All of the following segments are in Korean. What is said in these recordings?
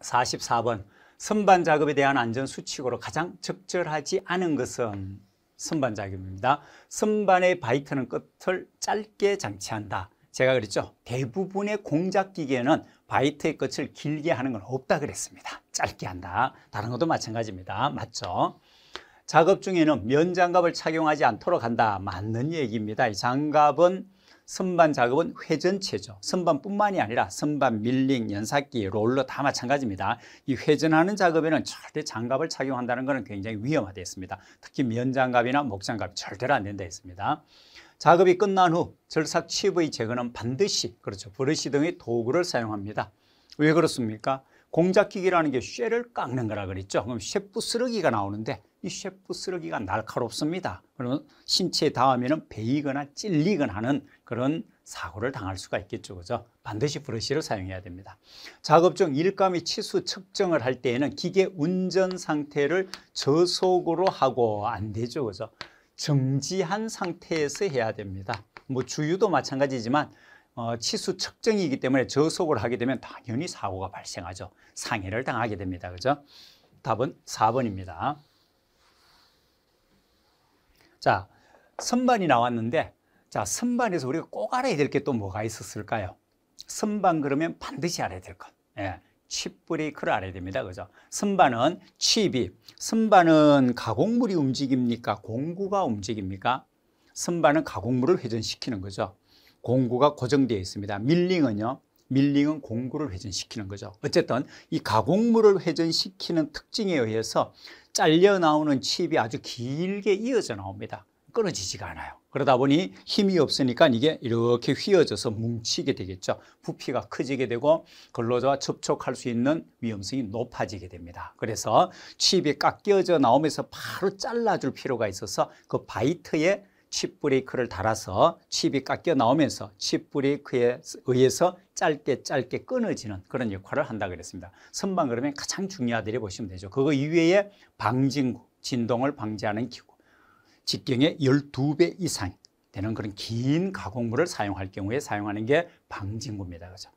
44번 선반 작업에 대한 안전 수칙으로 가장 적절하지 않은 것은 선반 작업입니다. 선반의 바이트는 끝을 짧게 장치한다. 제가 그랬죠. 대부분의 공작기계는 바이트의 끝을 길게 하는 건 없다 그랬습니다. 짧게 한다. 다른 것도 마찬가지입니다. 맞죠? 작업 중에는 면 장갑을 착용하지 않도록 한다. 맞는 얘기입니다. 이 장갑은 선반 작업은 회전체죠. 선반뿐만이 아니라 선반, 밀링, 연삭기, 롤러 다 마찬가지입니다. 이 회전하는 작업에는 절대 장갑을 착용한다는 것은 굉장히 위험하다 했습니다. 특히 면장갑이나 목장갑 절대로 안 된다 했습니다. 작업이 끝난 후 절삭 칩의 제거는 반드시 그렇죠 브러시 등의 도구를 사용합니다. 왜 그렇습니까? 공작기기라는게 쇠를 깎는 거라 그랬죠. 그럼 쇠뿌 쓰러기가 나오는데 이 쇠뿌 쓰러기가 날카롭습니다. 그러면 신체에 닿으면 베이거나 찔리거나 하는 그런 사고를 당할 수가 있겠죠. 그죠? 반드시 브러쉬를 사용해야 됩니다. 작업 중 일감의 치수 측정을 할 때에는 기계 운전 상태를 저속으로 하고 안 되죠. 그죠? 정지한 상태에서 해야 됩니다. 뭐 주유도 마찬가지지만 어, 치수 측정이기 때문에 저속을 하게 되면 당연히 사고가 발생하죠. 상해를 당하게 됩니다. 그죠? 답은 4번입니다. 자, 선반이 나왔는데 자, 선반에서 우리가 꼭 알아야 될 게 또 뭐가 있었을까요? 선반 그러면 반드시 알아야 될 것. 예. 칩 브레이크를 알아야 됩니다. 그죠? 선반은 칩이, 선반은 가공물이 움직입니까? 공구가 움직입니까? 선반은 가공물을 회전시키는 거죠. 공구가 고정되어 있습니다. 밀링은요. 밀링은 공구를 회전시키는 거죠. 어쨌든 이 가공물을 회전시키는 특징에 의해서 잘려 나오는 칩이 아주 길게 이어져 나옵니다. 끊어지지가 않아요. 그러다 보니 힘이 없으니까 이게 이렇게 휘어져서 뭉치게 되겠죠. 부피가 커지게 되고 근로자와 접촉할 수 있는 위험성이 높아지게 됩니다. 그래서 칩이 깎여져 나오면서 바로 잘라줄 필요가 있어서 그바이트에 칩 브레이크를 달아서 칩이 깎여 나오면서 칩 브레이크에 의해서 짧게 짧게 끊어지는 그런 역할을 한다 그랬습니다. 선방 그러면 가장 중요하다고 보시면 되죠. 그거 이외에 방진구, 진동을 방지하는 기구, 직경의 12배 이상 되는 그런 긴 가공물을 사용할 경우에 사용하는 게 방진구입니다. 그죠?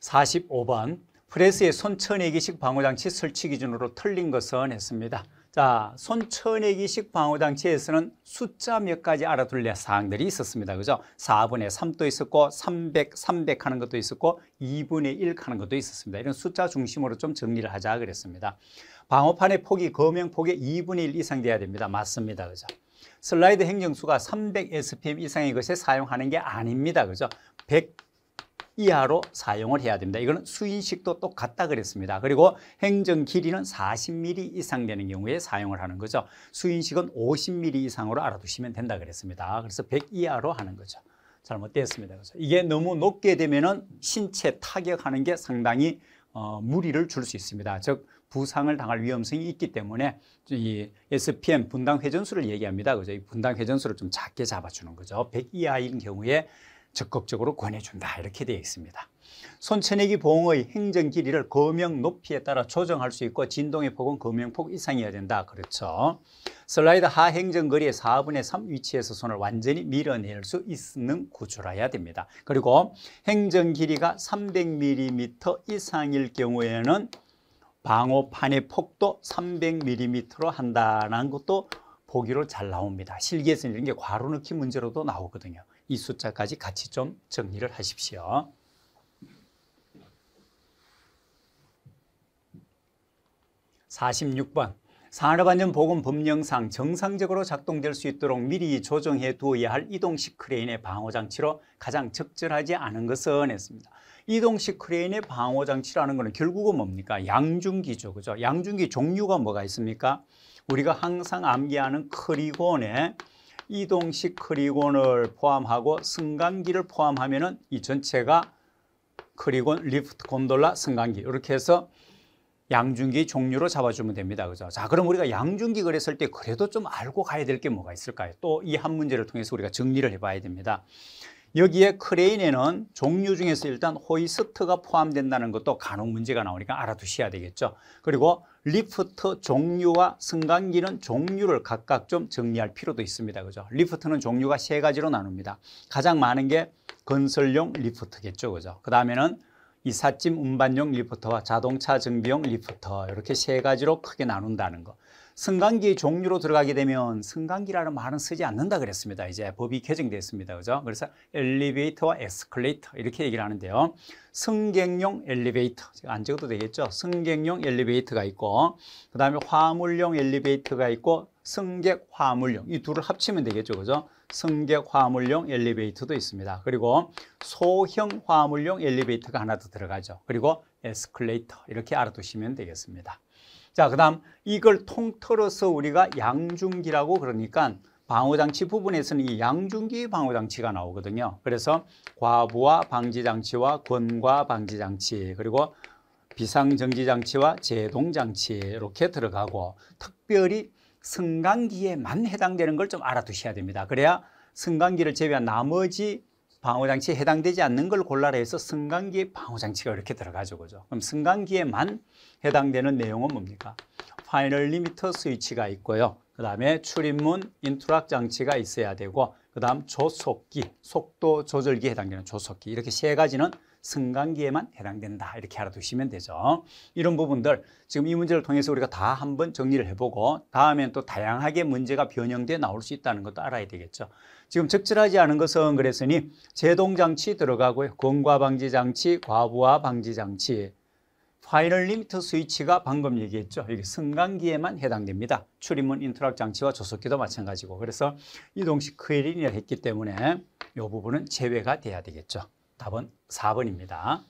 45번 프레스의 손천내기식 방어장치 설치 기준으로 틀린 것은 했습니다. 자, 손천내기식 방어장치에서는 숫자 몇 가지 알아둘 래 사항들이 있었습니다. 그죠? 4분의 3도 있었고, 300, 300 하는 것도 있었고, 2분의 1 하는 것도 있었습니다. 이런 숫자 중심으로 좀 정리를 하자 그랬습니다. 방어판의 폭이 거명폭의 2분의 1 이상 돼야 됩니다. 맞습니다. 그죠? 슬라이드 행정수가 300 SPM 이상의 것에 사용하는 게 아닙니다. 그죠? 100 이하로 사용을 해야 됩니다. 이거는 수인식도 똑같다 그랬습니다. 그리고 행정 길이는 40mm 이상 되는 경우에 사용을 하는 거죠. 수인식은 50mm 이상으로 알아두시면 된다 그랬습니다. 그래서 100 이하로 하는 거죠. 잘못됐습니다. 그래서 이게 너무 높게 되면은 신체 타격하는 게 상당히 어, 무리를 줄 수 있습니다. 즉 부상을 당할 위험성이 있기 때문에 이 SPM 분당 회전수를 얘기합니다. 그죠? 이 분당 회전수를 좀 작게 잡아주는 거죠. 100 이하인 경우에 적극적으로 권해준다 이렇게 되어 있습니다. 손천내기 봉의 행정 길이를 거명 높이에 따라 조정할 수 있고 진동의 폭은 거명폭 이상이어야 된다. 그렇죠. 슬라이드 하행정 거리의 4분의 3 위치에서 손을 완전히 밀어낼 수 있는 구조라야 됩니다. 그리고 행정 길이가 300mm 이상일 경우에는 방호판의 폭도 300mm로 한다는 것도 보기로 잘 나옵니다. 실기에서는 이런 게 과로 넣기 문제로도 나오거든요. 이 숫자까지 같이 좀 정리를 하십시오. 4 6번 산업안전보건법령상 정상적으로 작동될 수 있도록 미리 조정해 두어야 할 이동식 크레인의 방어장치로 가장 적절하지 않은 것은 했습니다. 이동식 크레인의 방어장치라는 것은 결국은 뭡니까? 양중기죠. 그죠? 양중기 종류가 뭐가 있습니까? 우리가 항상 암기하는 크리곤의 이동식 크리곤을 포함하고 승강기를 포함하면 이 전체가 크리곤, 리프트, 곤돌라, 승강기 이렇게 해서 양중기 종류로 잡아주면 됩니다. 그죠? 자, 그럼 우리가 양중기 그랬을 때 그래도 좀 알고 가야 될 게 뭐가 있을까요? 또 이 한 문제를 통해서 우리가 정리를 해봐야 됩니다. 여기에 크레인에는 종류 중에서 일단 호이스트가 포함된다는 것도 간혹 문제가 나오니까 알아두셔야 되겠죠. 그리고 리프트 종류와 승강기는 종류를 각각 좀 정리할 필요도 있습니다. 그죠? 리프트는 종류가 세 가지로 나눕니다. 가장 많은 게 건설용 리프트겠죠. 그죠? 그 다음에는 이삿짐 운반용 리프터와 자동차 정비용 리프터 이렇게 세 가지로 크게 나눈다는 거. 승강기 종류로 들어가게 되면 승강기라는 말은 쓰지 않는다 그랬습니다. 이제 법이 개정됐습니다. 그죠? 그래서 엘리베이터와 에스컬레이터 이렇게 얘기를 하는데요. 승객용 엘리베이터 안 적어도 되겠죠? 승객용 엘리베이터가 있고 그 다음에 화물용 엘리베이터가 있고 승객 화물용 이 둘을 합치면 되겠죠. 그죠? 승객 화물용 엘리베이터도 있습니다. 그리고 소형 화물용 엘리베이터가 하나 더 들어가죠. 그리고 에스컬레이터 이렇게 알아두시면 되겠습니다. 자, 그 다음 이걸 통틀어서 우리가 양중기라고 그러니까 방호장치 부분에서는 이 양중기 방호장치가 나오거든요. 그래서 과부하 방지장치와 권과 방지장치 그리고 비상정지장치와 제동장치 이렇게 들어가고 특별히 승강기에만 해당되는 걸 좀 알아두셔야 됩니다. 그래야 승강기를 제외한 나머지 방어장치에 해당되지 않는 걸 골라라 해서 승강기 방어장치가 이렇게 들어가죠. 그죠? 그럼 승강기에만 해당되는 내용은 뭡니까? 파이널 리미터 스위치가 있고요. 그 다음에 출입문 인트락 장치가 있어야 되고 그 다음 조속기, 속도 조절기에 해당되는 조속기 이렇게 세 가지는 승강기에만 해당된다 이렇게 알아두시면 되죠 이런 부분들 지금 이 문제를 통해서 우리가 다 한번 정리를 해보고 다음엔 또 다양하게 문제가 변형돼 나올 수 있다는 것도 알아야 되겠죠 지금 적절하지 않은 것은 그랬으니 제동장치 들어가고요 권과 방지장치, 과부하 방지장치 파이널 리미터 스위치가 방금 얘기했죠. 여게 승강기에만 해당됩니다. 출입문 인터락 장치와 조속기도 마찬가지고. 그래서 이동식 크리린을 했기 때문에 이 부분은 제외가 돼야 되겠죠. 답은 4번입니다.